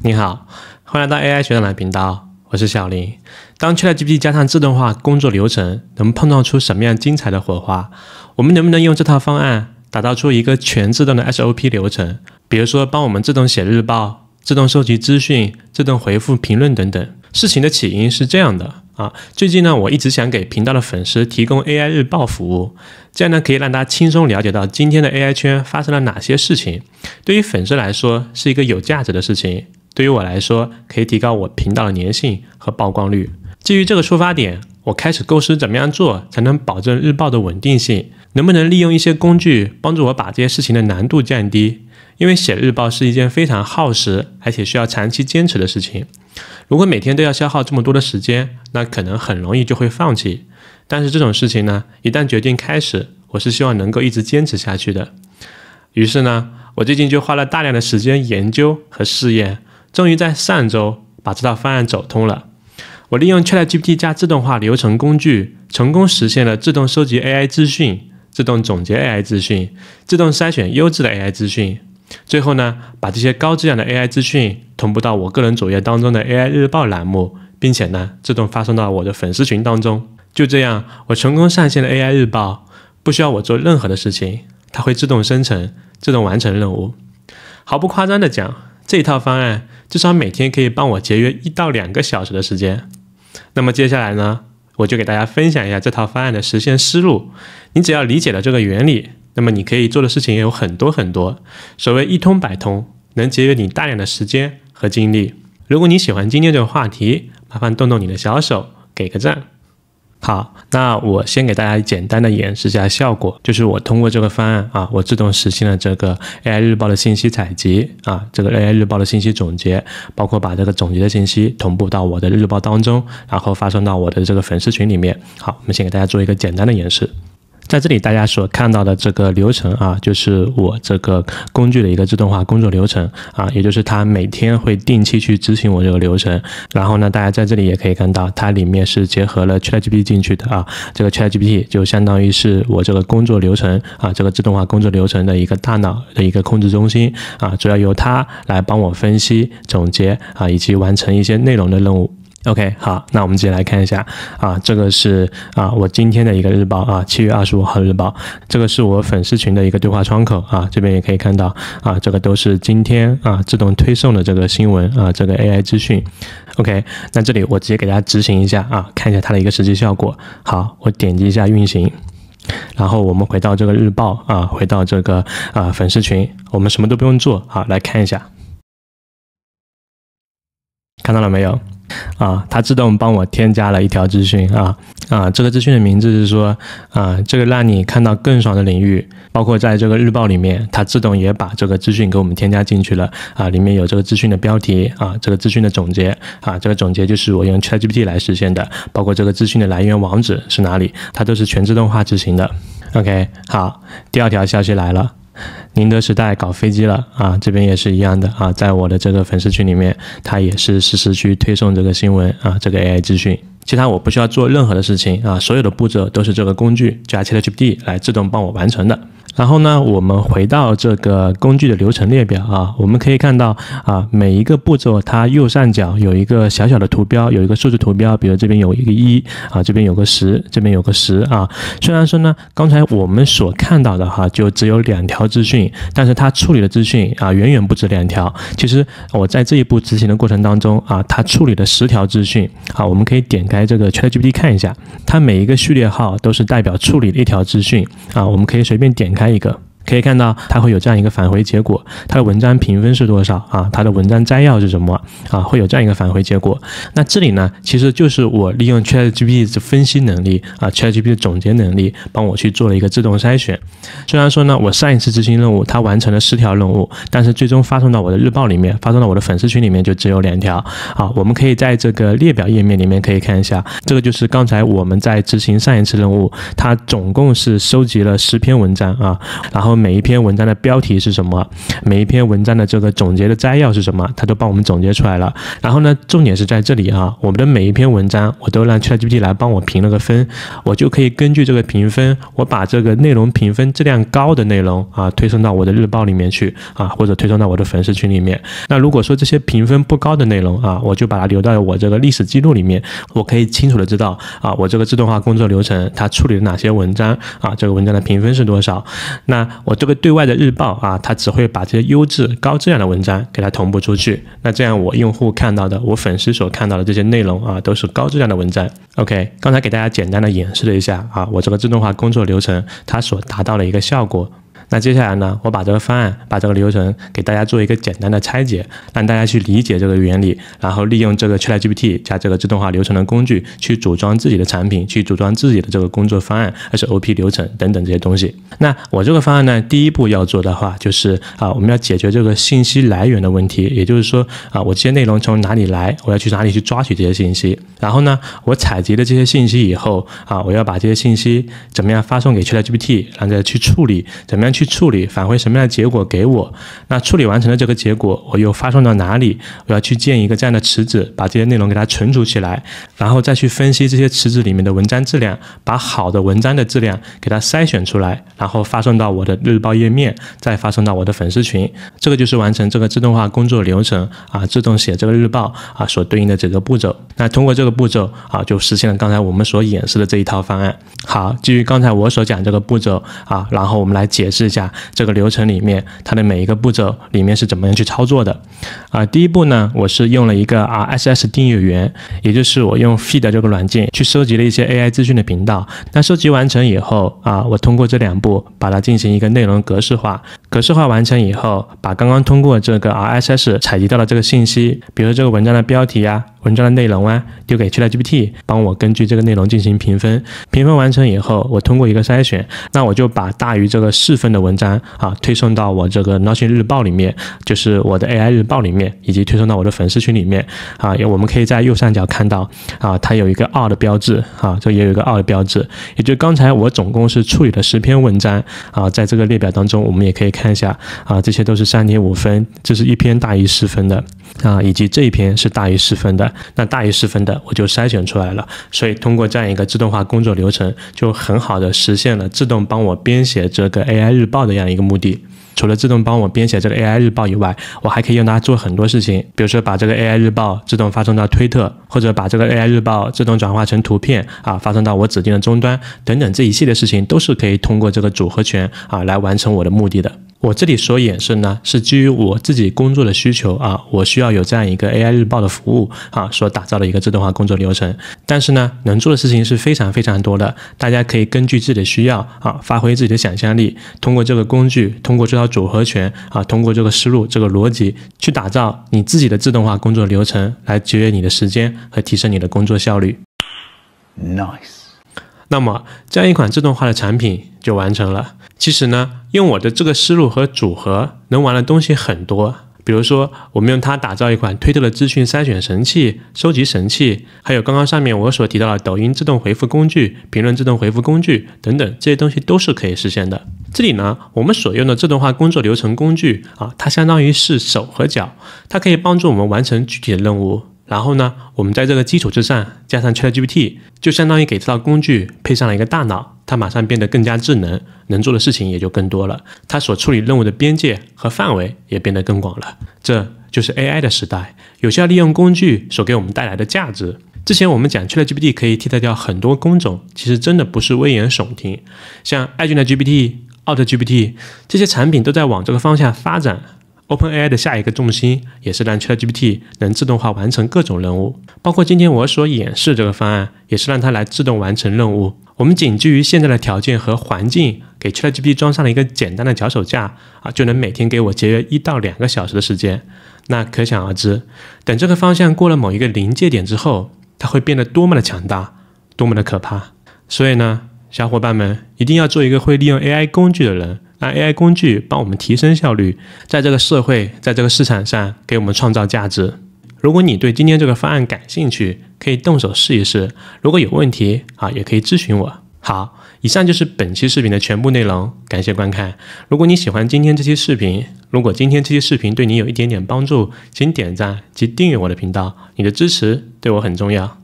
你好，欢迎来到 AI 学长的频道，我是小林。当 ChatGPT 加上自动化工作流程，能碰撞出什么样精彩的火花？我们能不能用这套方案打造出一个全自动的 SOP 流程？比如说，帮我们自动写日报、自动收集资讯、自动回复评论等等。事情的起因是这样的啊，最近呢，我一直想给频道的粉丝提供 AI 日报服务，这样呢，可以让大家轻松了解到今天的 AI 圈发生了哪些事情，对于粉丝来说是一个有价值的事情。对于我来说，可以提高我频道的粘性和曝光率。基于这个出发点，我开始构思怎么样做才能保证日报的稳定性，能不能利用一些工具帮助我把这些事情的难度降低。因为写日报是一件非常耗时，而且需要长期坚持的事情。如果每天都要消耗这么多的时间，那可能很容易就会放弃。但是这种事情呢，一旦决定开始，我是希望能够一直坚持下去的。于是呢，我最近就花了大量的时间研究和试验。终于在上周把这套方案走通了。我利用 Chat GPT 加自动化流程工具，成功实现了自动收集 AI 资讯、自动总结 AI 资讯、自动筛选优质的 AI 资讯。最后呢，把这些高质量的 AI 资讯同步到我个人主页当中的 AI 日报栏目，并且呢，自动发送到我的粉丝群当中。就这样，我成功上线了 AI 日报，不需要我做任何的事情，它会自动生成、自动完成任务。毫不夸张的讲，这一套方案。至少每天可以帮我节约一到两个小时的时间。那么接下来呢，我就给大家分享一下这套方案的实现思路。你只要理解了这个原理，那么你可以做的事情也有很多很多。所谓一通百通，能节约你大量的时间和精力。如果你喜欢今天这个话题，麻烦动动你的小手，给个赞。好，那我先给大家简单的演示一下效果，就是我通过这个方案啊，我自动实现了这个 AI 日报的信息采集啊，这个 AI 日报的信息总结，包括把这个总结的信息同步到我的日报当中，然后发送到我的这个粉丝群里面。好，我们先给大家做一个简单的演示。在这里大家所看到的这个流程啊，就是我这个工具的一个自动化工作流程啊，也就是它每天会定期去执行我这个流程。然后呢，大家在这里也可以看到，它里面是结合了 ChatGPT 进去的啊，这个 ChatGPT 就相当于是我这个工作流程啊，这个自动化工作流程的一个大脑的一个控制中心啊，主要由它来帮我分析、总结啊，以及完成一些内容的任务。OK，好，那我们直接来看一下啊，这个是啊我今天的一个日报啊，七月二十五号日报，这个是我粉丝群的一个对话窗口啊，这边也可以看到啊，这个都是今天啊自动推送的这个新闻啊，这个 AI 资讯。OK，那这里我直接给大家执行一下啊，看一下它的一个实际效果。好，我点击一下运行，然后我们回到这个日报啊，回到这个啊粉丝群，我们什么都不用做，啊，来看一下，看到了没有？啊，它自动帮我添加了一条资讯啊啊，这个资讯的名字是说啊，这个让你看到更爽的领域，包括在这个日报里面，它自动也把这个资讯给我们添加进去了啊，里面有这个资讯的标题啊，这个资讯的总结啊，这个总结就是我用 ChatGPT 来实现的，包括这个资讯的来源网址是哪里，它都是全自动化执行的。OK，好，第二条消息来了。宁德时代搞飞机了啊！这边也是一样的啊，在我的这个粉丝群里面，它也是实时去推送这个新闻啊，这个 AI 资讯。其他我不需要做任何的事情啊，所有的步骤都是这个工具加 ChatGPT 来自动帮我完成的。然后呢，我们回到这个工具的流程列表啊，我们可以看到啊，每一个步骤它右上角有一个小小的图标，有一个数字图标，比如这边有一个一啊，这边有个十，这边有个十啊。虽然说呢，刚才我们所看到的哈，就只有两条资讯，但是它处理的资讯啊，远远不止两条。其实我在这一步执行的过程当中啊，它处理了十条资讯啊。我们可以点开这个 ChatGPT 看一下，它每一个序列号都是代表处理的一条资讯啊。我们可以随便点开。一个。可以看到它会有这样一个返回结果，它的文章评分是多少啊？它的文章摘要是什么啊？会有这样一个返回结果。那这里呢，其实就是我利用 ChatGPT 的分析能力啊，ChatGPT 的总结能力，帮我去做了一个自动筛选。虽然说呢，我上一次执行任务，它完成了十条任务，但是最终发送到我的日报里面，发送到我的粉丝群里面就只有两条。啊，我们可以在这个列表页面里面可以看一下，这个就是刚才我们在执行上一次任务，它总共是收集了十篇文章啊，然后。每一篇文章的标题是什么？每一篇文章的这个总结的摘要是什么？它都帮我们总结出来了。然后呢，重点是在这里啊，我们的每一篇文章，我都让 ChatGPT 来帮我评了个分，我就可以根据这个评分，我把这个内容评分质量高的内容啊，推送到我的日报里面去啊，或者推送到我的粉丝群里面。那如果说这些评分不高的内容啊，我就把它留到我这个历史记录里面，我可以清楚的知道啊，我这个自动化工作流程它处理了哪些文章啊，这个文章的评分是多少。那我这个对外的日报啊，它只会把这些优质、高质量的文章给它同步出去。那这样，我用户看到的，我粉丝所看到的这些内容啊，都是高质量的文章。OK，刚才给大家简单的演示了一下啊，我这个自动化工作流程它所达到的一个效果。那接下来呢？我把这个方案、把这个流程给大家做一个简单的拆解，让大家去理解这个原理，然后利用这个 c h a t GPT 加这个自动化流程的工具，去组装自己的产品，去组装自己的这个工作方案还是 OP 流程等等这些东西。那我这个方案呢，第一步要做的话就是啊，我们要解决这个信息来源的问题，也就是说啊，我这些内容从哪里来？我要去哪里去抓取这些信息？然后呢，我采集了这些信息以后啊，我要把这些信息怎么样发送给 c h a t GPT，然后再去处理，怎么样去？去处理，返回什么样的结果给我？那处理完成的这个结果，我又发送到哪里？我要去建一个这样的池子，把这些内容给它存储起来，然后再去分析这些池子里面的文章质量，把好的文章的质量给它筛选出来，然后发送到我的日报页面，再发送到我的粉丝群。这个就是完成这个自动化工作流程啊，自动写这个日报啊所对应的整个步骤。那通过这个步骤啊，就实现了刚才我们所演示的这一套方案。好，基于刚才我所讲这个步骤啊，然后我们来解释。下这个流程里面，它的每一个步骤里面是怎么样去操作的？啊，第一步呢，我是用了一个 RSS 订阅源，也就是我用 Feed 这个软件去收集了一些 AI 资讯的频道。那收集完成以后啊，我通过这两步把它进行一个内容格式化。格式化完成以后，把刚刚通过这个 RSS 采集到的这个信息，比如说这个文章的标题呀。文章的内容啊，丢给 ChatGPT 帮我根据这个内容进行评分。评分完成以后，我通过一个筛选，那我就把大于这个四分的文章啊推送到我这个 Notion 日报里面，就是我的 AI 日报里面，以及推送到我的粉丝群里面啊。也我们可以在右上角看到啊，它有一个二的标志啊，这也有一个二的标志。也就刚才我总共是处理了十篇文章啊，在这个列表当中，我们也可以看一下啊，这些都是三点五分，这是一篇大于四分的啊，以及这一篇是大于四分的。那大于十分的，我就筛选出来了。所以通过这样一个自动化工作流程，就很好的实现了自动帮我编写这个 AI 日报的这样一个目的。除了自动帮我编写这个 AI 日报以外，我还可以用它做很多事情，比如说把这个 AI 日报自动发送到推特，或者把这个 AI 日报自动转化成图片啊，发送到我指定的终端等等，这一系列事情都是可以通过这个组合拳啊来完成我的目的的。我这里所演示呢，是基于我自己工作的需求啊，我需要有这样一个 AI 日报的服务啊，所打造的一个自动化工作流程。但是呢，能做的事情是非常非常多的，大家可以根据自己的需要啊，发挥自己的想象力，通过这个工具，通过这套组合拳啊，通过这个思路、这个逻辑，去打造你自己的自动化工作流程，来节约你的时间和提升你的工作效率。Nice。那么，这样一款自动化的产品就完成了。其实呢，用我的这个思路和组合，能玩的东西很多。比如说，我们用它打造一款推特的资讯筛选神器、收集神器，还有刚刚上面我所提到的抖音自动回复工具、评论自动回复工具等等，这些东西都是可以实现的。这里呢，我们所用的自动化工作流程工具啊，它相当于是手和脚，它可以帮助我们完成具体的任务。然后呢，我们在这个基础之上加上 ChatGPT，就相当于给这套工具配上了一个大脑，它马上变得更加智能，能做的事情也就更多了，它所处理任务的边界和范围也变得更广了。这就是 AI 的时代，有效利用工具所给我们带来的价值。之前我们讲 ChatGPT 可以替代掉很多工种，其实真的不是危言耸听。像 a g e n g p t AltGPT 这些产品都在往这个方向发展。OpenAI 的下一个重心也是让 ChatGPT 能自动化完成各种任务，包括今天我所演示这个方案，也是让它来自动完成任务。我们仅基于现在的条件和环境，给 ChatGPT 装上了一个简单的脚手架啊，就能每天给我节约一到两个小时的时间。那可想而知，等这个方向过了某一个临界点之后，它会变得多么的强大，多么的可怕。所以呢，小伙伴们一定要做一个会利用 AI 工具的人。让 AI 工具帮我们提升效率，在这个社会，在这个市场上给我们创造价值。如果你对今天这个方案感兴趣，可以动手试一试。如果有问题啊，也可以咨询我。好，以上就是本期视频的全部内容，感谢观看。如果你喜欢今天这期视频，如果今天这期视频对你有一点点帮助，请点赞及订阅我的频道。你的支持对我很重要。